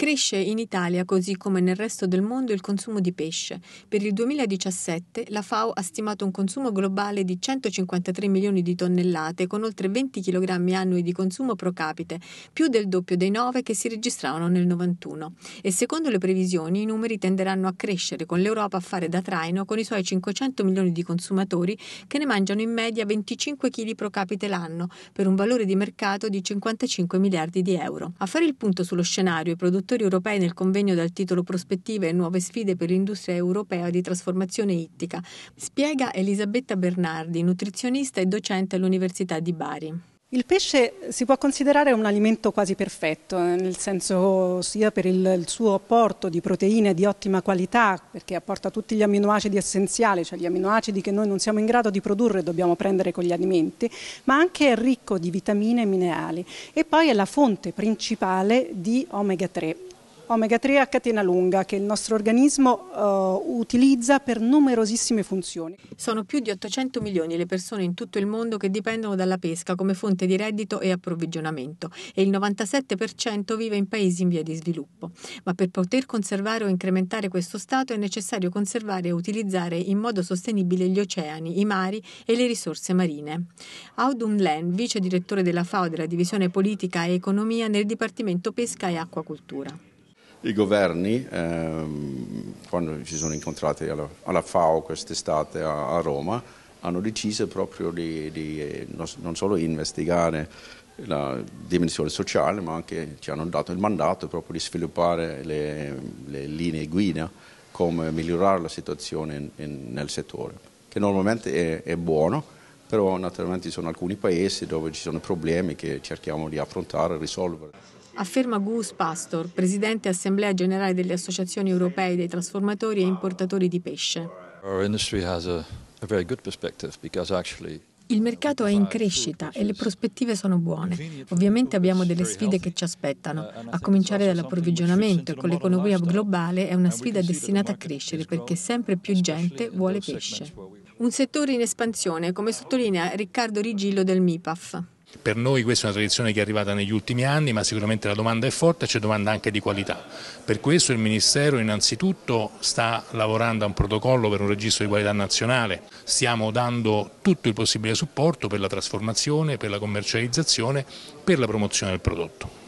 Cresce in Italia, così come nel resto del mondo, il consumo di pesce. Per il 2017 la FAO ha stimato un consumo globale di 153 milioni di tonnellate, con oltre 20 kg annui di consumo pro capite, più del doppio dei 9 che si registravano nel 91. E secondo le previsioni i numeri tenderanno a crescere, con l'Europa a fare da traino con i suoi 500 milioni di consumatori che ne mangiano in media 25 kg pro capite l'anno, per un valore di mercato di 55 miliardi di euro. A fare il punto sullo scenario i produttori attori europei nel convegno dal titolo Prospettive e nuove sfide per l'industria europea di trasformazione ittica, spiega Elisabetta Bernardi, nutrizionista e docente all'Università di Bari. Il pesce si può considerare un alimento quasi perfetto, eh, nel senso sia per il, suo apporto di proteine di ottima qualità, perché apporta tutti gli amminoacidi essenziali, cioè gli amminoacidi che noi non siamo in grado di produrre e dobbiamo prendere con gli alimenti, ma anche è ricco di vitamine e minerali e poi è la fonte principale di omega 3 omega 3 a catena lunga che il nostro organismo uh, utilizza per numerosissime funzioni. Sono più di 800 milioni le persone in tutto il mondo che dipendono dalla pesca come fonte di reddito e approvvigionamento e il 97% vive in paesi in via di sviluppo. Ma per poter conservare o incrementare questo stato è necessario conservare e utilizzare in modo sostenibile gli oceani, i mari e le risorse marine. Audun Len, vice direttore della FAO della divisione politica e economia nel Dipartimento Pesca e Acquacultura i governi, ehm, quando si sono incontrati alla, alla FAO quest'estate a, a, Roma, hanno deciso proprio di, di non solo investigare la dimensione sociale, ma anche ci hanno dato il mandato proprio di sviluppare le, le linee guida, come migliorare la situazione in, in, nel settore, che normalmente è, è buono, però naturalmente ci sono alcuni paesi dove ci sono problemi che cerchiamo di affrontare e risolvere afferma Gus Pastor, presidente assemblea generale delle associazioni europee dei trasformatori e importatori di pesce. Il mercato è in crescita e le prospettive sono buone. Ovviamente abbiamo delle sfide che ci aspettano, a cominciare dall'approvvigionamento e con l'economia globale è una sfida destinata a crescere perché sempre più gente vuole pesce. Un settore in espansione, come sottolinea Riccardo Rigillo del MIPAF. Per noi questa è una tradizione che è arrivata negli ultimi anni, ma sicuramente la domanda è forte e c'è domanda anche di qualità. Per questo il Ministero innanzitutto sta lavorando a un protocollo per un registro di qualità nazionale, stiamo dando tutto il possibile supporto per la trasformazione, per la commercializzazione, per la promozione del prodotto.